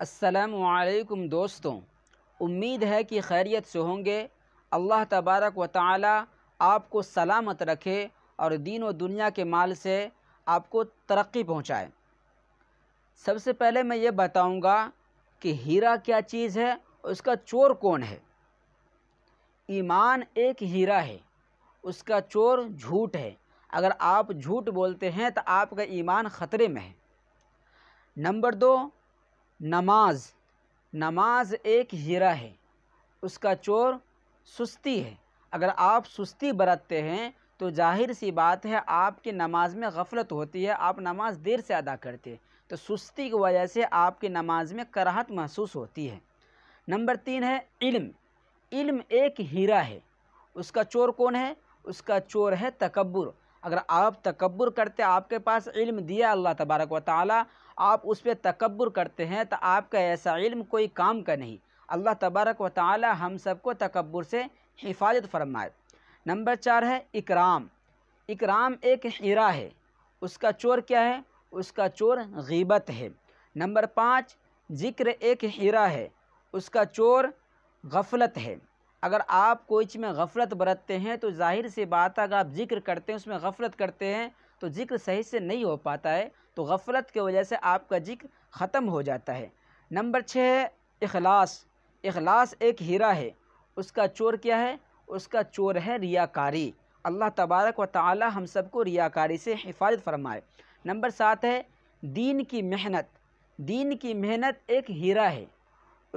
असलकम दोस्तों उम्मीद है कि खैरियत से होंगे अल्लाह तबारक व ताली आपको सलामत रखे और दीन व दुनिया के माल से आपको तरक्की पहुँचाए सबसे पहले मैं ये बताऊँगा कि हीरा क्या चीज़ है उसका चोर कौन है ईमान एक हीरा है उसका चोर झूठ है अगर आप झूठ बोलते हैं तो आपका ईमान ख़तरे में है नंबर दो नमाज नमाज एक हीरा है उसका चोर सुस्ती है अगर आप सुस्ती बरतते हैं तो जाहिर सी बात है आपकी नमाज में गफलत होती है आप नमाज देर से अदा करते हैं तो सुस्ती की वजह से आपकी नमाज में कराहत महसूस होती है नंबर तीन है इल्म इल्म एक हीरा है उसका चोर कौन है उसका चोर है तकबर अगर आप तकबर करते आपके पास इल्म दिया अल्लाह तबारक व ताली आप उस पर तकबर करते हैं तो आपका ऐसा इल्म कोई काम का नहीं अल्लाह तबारक व ताली हम सबको तकबर से हिफाजत फरमाए नंबर चार है इकराम इकराम एक हिरा है उसका चोर क्या है उसका चोर गीबत है नंबर पाँच ज़िक्र एक हिरा है उसका चोर गफलत है अगर आप कोई चीज़ में गफलत बरतते हैं तो जाहिर सी बात अगर आप जिक्र करते हैं उसमें गफलत करते हैं तो जिक्र सही से नहीं हो पाता है तो गफलत की वजह से आपका जिक्र ख़त्म हो जाता है नंबर छः है इखलास इखलास एक हीरा है उसका चोर क्या है उसका चोर है रियाकारी अल्लाह तबारक व ताली हम सबको रियाकारी से हिफाजत फरमाए नंबर सात है दीन की मेहनत दीन की मेहनत एक हीरा है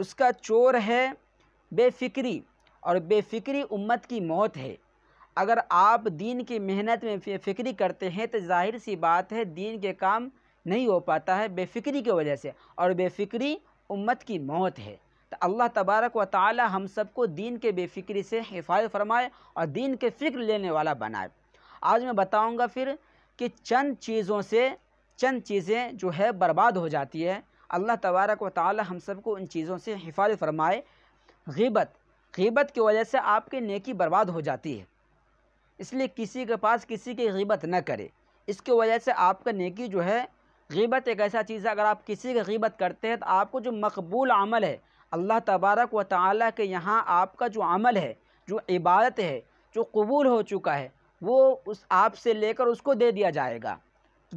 उसका चोर है बेफिक्री और बेफिक्री उम्मत की मौत है अगर आप दीन की मेहनत में बेफिक्री करते हैं तो जाहिर सी बात है दीन के काम नहीं हो पाता है बेफिक्री की वजह से और बेफिक्री उम्मत की मौत है तो अल्लाह तबारक व ताली हम सबको दीन के बेफिक्री से हिफाजत फरमाए और दीन के फ़िक्र लेने वाला बनाए आज मैं बताऊँगा फिर कि चंद चीज़ों से चंद चीज़ें जो है बर्बाद हो जाती है अल्लाह तबारक व ताली हम सबको उन चीज़ों से हिफाजत फरमाए गीबत गबत की वजह से आपकी नेकी बर्बाद हो जाती है इसलिए किसी के पास किसी की गबत न करे इसकी वजह से आपका नेकी जो है गबत एक ऐसा चीज़ है अगर आप किसी की गबत करते हैं तो आपको जो मकबूल अमल है अल्लाह तबारक व ताली के यहाँ आपका जो अमल है जो इबादत है जो कबूल हो चुका है वो उस आप से लेकर उसको दे दिया जाएगा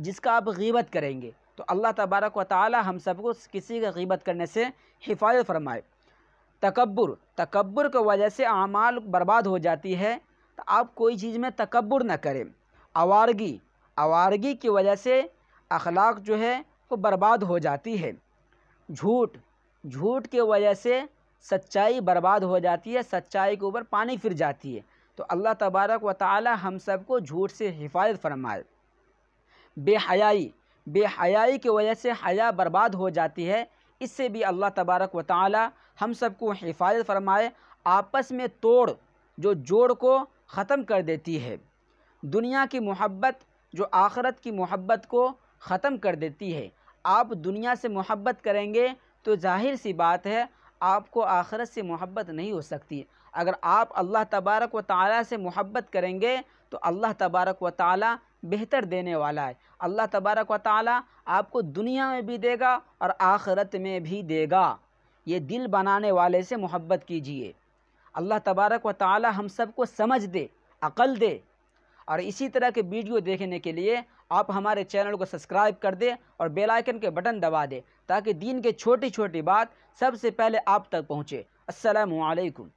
जिसका आप गीबत करेंगे तो अल्लाह तबारक व ताली हम सबको किसी की गबत करने से हिफाजत फरमाए तकबर तकबर की वजह से अमाल बर्बाद हो जाती है तो आप कोई चीज़ में तकबर ना करें आवारगी आवारगी की वजह से अखलाक जो है वो बर्बाद हो जाती है झूठ झूठ के वजह से सच्चाई बर्बाद हो जाती है सच्चाई के ऊपर पानी फिर जाती है तो अल्लाह तबारक व ताली हम सब को झूठ से हिफाजत फरमाए बेहयाई बेहयाई की वजह से हया बर्बाद हो जाती है इससे भी अल्लाह तबारक व ताली हम सबको हिफाजत फरमाए आपस में तोड़ जो जोड़ को ख़त्म कर देती है दुनिया की मोहब्बत जो आखरत की मोहब्बत को ख़त्म कर देती है आप दुनिया से मोहब्बत करेंगे तो जाहिर सी बात है आपको आखरत से मोहब्बत नहीं हो सकती अगर आप अल्लाह तबारक व ताली से मोहब्बत करेंगे तो अल्लाह तबारक व ताली बेहतर देने वाला है अल्लाह तबारक व ताली आपको दुनिया में भी देगा और आखरत में भी देगा ये दिल बनाने वाले से मोहब्बत कीजिए अल्लाह तबारक व ताली हम सबको समझ दे अकल दे और इसी तरह के वीडियो देखने के लिए आप हमारे चैनल को सब्सक्राइब कर दें और बेल आइकन के बटन दबा दें ताकि दीन के छोटी छोटी बात सबसे पहले आप तक पहुँचे असलकम